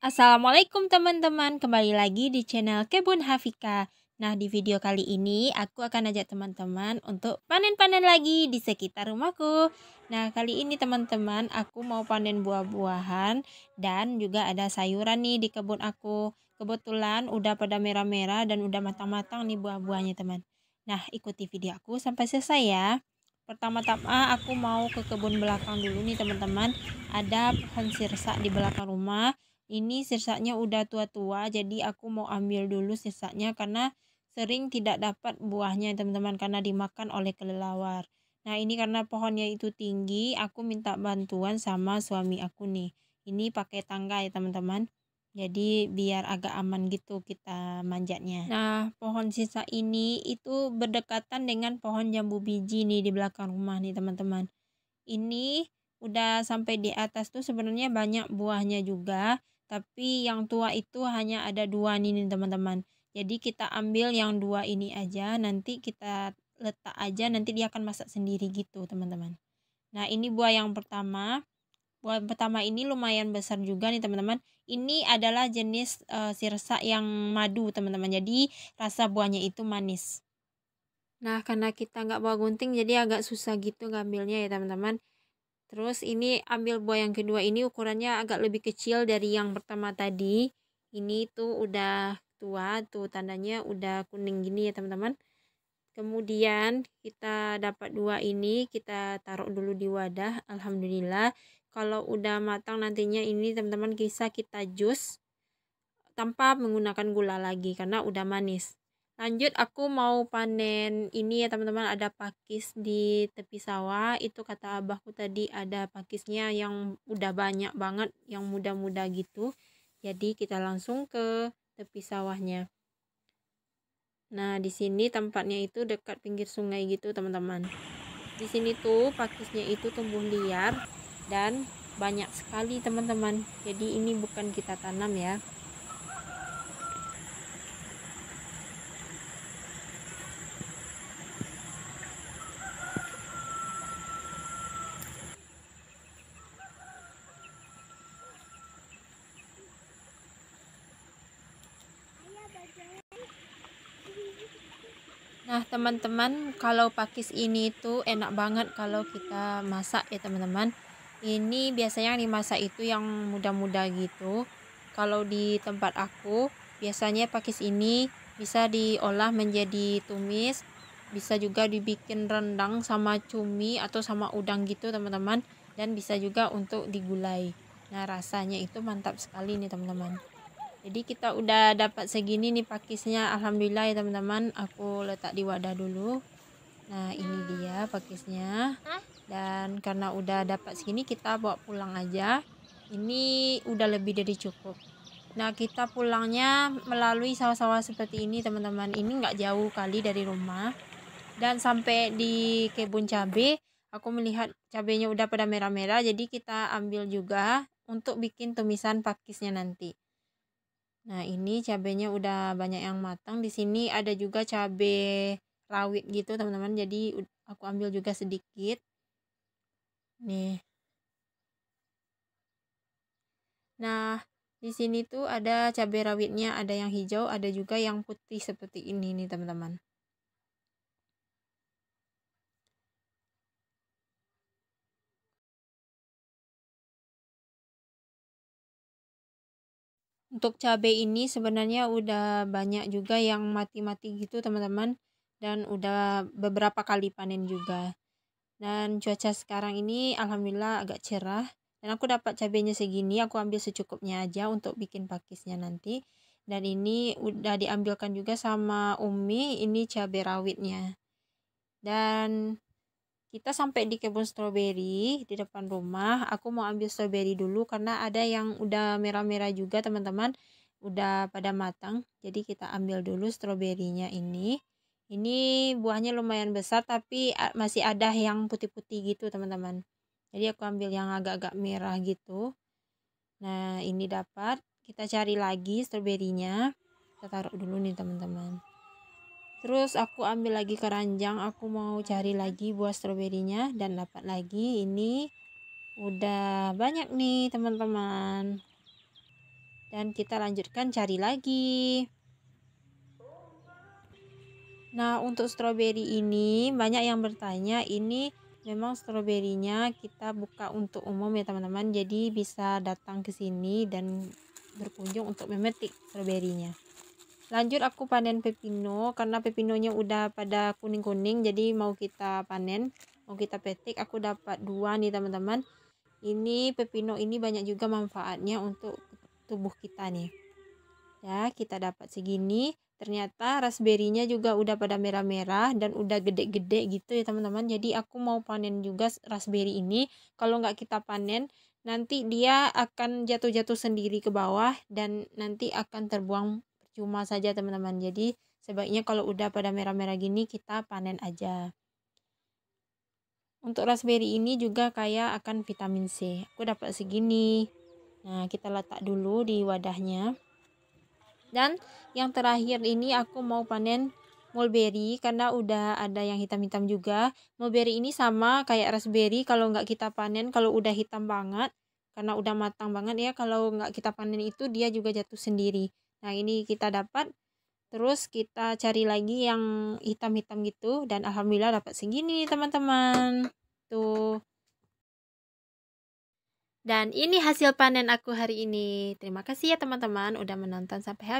Assalamualaikum teman-teman, kembali lagi di channel Kebun Hafika. Nah, di video kali ini aku akan ajak teman-teman untuk panen-panen lagi di sekitar rumahku. Nah, kali ini teman-teman aku mau panen buah-buahan dan juga ada sayuran nih di kebun aku. Kebetulan udah pada merah-merah dan udah matang-matang nih buah-buahnya teman. Nah, ikuti video aku sampai selesai ya. Pertama-tama aku mau ke kebun belakang dulu nih teman-teman. Ada pohon sirsak di belakang rumah ini sirsaknya udah tua-tua jadi aku mau ambil dulu sirsaknya karena sering tidak dapat buahnya teman-teman karena dimakan oleh kelelawar nah ini karena pohonnya itu tinggi aku minta bantuan sama suami aku nih ini pakai tangga ya teman-teman jadi biar agak aman gitu kita manjatnya nah pohon sisa ini itu berdekatan dengan pohon jambu biji nih di belakang rumah nih teman-teman ini udah sampai di atas tuh sebenarnya banyak buahnya juga tapi yang tua itu hanya ada dua nih teman-teman jadi kita ambil yang dua ini aja nanti kita letak aja nanti dia akan masak sendiri gitu teman-teman nah ini buah yang pertama buah yang pertama ini lumayan besar juga nih teman-teman ini adalah jenis uh, eh, sirsak yang madu teman-teman jadi rasa buahnya itu manis nah karena kita nggak bawa gunting jadi agak susah gitu ngambilnya ya teman-teman Terus ini ambil buah yang kedua ini ukurannya agak lebih kecil dari yang pertama tadi. Ini tuh udah tua tuh tandanya udah kuning gini ya teman-teman. Kemudian kita dapat dua ini kita taruh dulu di wadah. Alhamdulillah kalau udah matang nantinya ini teman-teman bisa kita jus tanpa menggunakan gula lagi karena udah manis lanjut aku mau panen ini ya teman-teman ada pakis di tepi sawah itu kata abahku tadi ada pakisnya yang udah banyak banget yang muda-muda gitu jadi kita langsung ke tepi sawahnya nah di sini tempatnya itu dekat pinggir sungai gitu teman-teman di sini tuh pakisnya itu tumbuh liar dan banyak sekali teman-teman jadi ini bukan kita tanam ya Nah, teman-teman, kalau pakis ini itu enak banget kalau kita masak ya, teman-teman. Ini biasanya yang dimasak itu yang muda-muda gitu. Kalau di tempat aku, biasanya pakis ini bisa diolah menjadi tumis, bisa juga dibikin rendang sama cumi atau sama udang gitu, teman-teman. Dan bisa juga untuk digulai. Nah, rasanya itu mantap sekali nih, teman-teman jadi kita udah dapat segini nih pakisnya alhamdulillah ya teman-teman aku letak di wadah dulu nah ini dia pakisnya dan karena udah dapat segini kita bawa pulang aja ini udah lebih dari cukup nah kita pulangnya melalui sawah-sawah seperti ini teman-teman ini nggak jauh kali dari rumah dan sampai di kebun cabai aku melihat cabainya udah pada merah-merah jadi kita ambil juga untuk bikin tumisan pakisnya nanti Nah, ini cabenya udah banyak yang matang. Di sini ada juga cabe rawit gitu, teman-teman. Jadi aku ambil juga sedikit. Nih. Nah, di sini tuh ada cabe rawitnya, ada yang hijau, ada juga yang putih seperti ini nih, teman-teman. untuk cabai ini sebenarnya udah banyak juga yang mati-mati gitu teman-teman dan udah beberapa kali panen juga dan cuaca sekarang ini alhamdulillah agak cerah dan aku dapat cabainya segini aku ambil secukupnya aja untuk bikin pakisnya nanti dan ini udah diambilkan juga sama Umi ini cabai rawitnya dan kita sampai di kebun stroberi di depan rumah aku mau ambil stroberi dulu karena ada yang udah merah-merah juga teman-teman udah pada matang jadi kita ambil dulu stroberinya ini ini buahnya lumayan besar tapi masih ada yang putih-putih gitu teman-teman jadi aku ambil yang agak-agak merah gitu nah ini dapat kita cari lagi stroberinya kita taruh dulu nih teman-teman Terus aku ambil lagi keranjang, aku mau cari lagi buah stroberinya dan dapat lagi ini udah banyak nih teman-teman. Dan kita lanjutkan cari lagi. Nah, untuk stroberi ini banyak yang bertanya ini memang stroberinya kita buka untuk umum ya teman-teman. Jadi bisa datang ke sini dan berkunjung untuk memetik stroberinya lanjut aku panen pepino karena pepinonya udah pada kuning-kuning jadi mau kita panen mau kita petik aku dapat dua nih teman-teman ini pepino ini banyak juga manfaatnya untuk tubuh kita nih ya kita dapat segini ternyata raspberry-nya juga udah pada merah-merah dan udah gede-gede gitu ya teman-teman jadi aku mau panen juga raspberry ini kalau nggak kita panen nanti dia akan jatuh-jatuh sendiri ke bawah dan nanti akan terbuang percuma saja teman-teman. Jadi sebaiknya kalau udah pada merah-merah gini kita panen aja. Untuk raspberry ini juga kaya akan vitamin C. Aku dapat segini. Nah, kita letak dulu di wadahnya. Dan yang terakhir ini aku mau panen mulberry karena udah ada yang hitam-hitam juga. Mulberry ini sama kayak raspberry kalau nggak kita panen kalau udah hitam banget karena udah matang banget ya kalau nggak kita panen itu dia juga jatuh sendiri Nah, ini kita dapat. Terus kita cari lagi yang hitam-hitam gitu dan alhamdulillah dapat segini, teman-teman. Tuh. Dan ini hasil panen aku hari ini. Terima kasih ya teman-teman udah menonton sampai habis.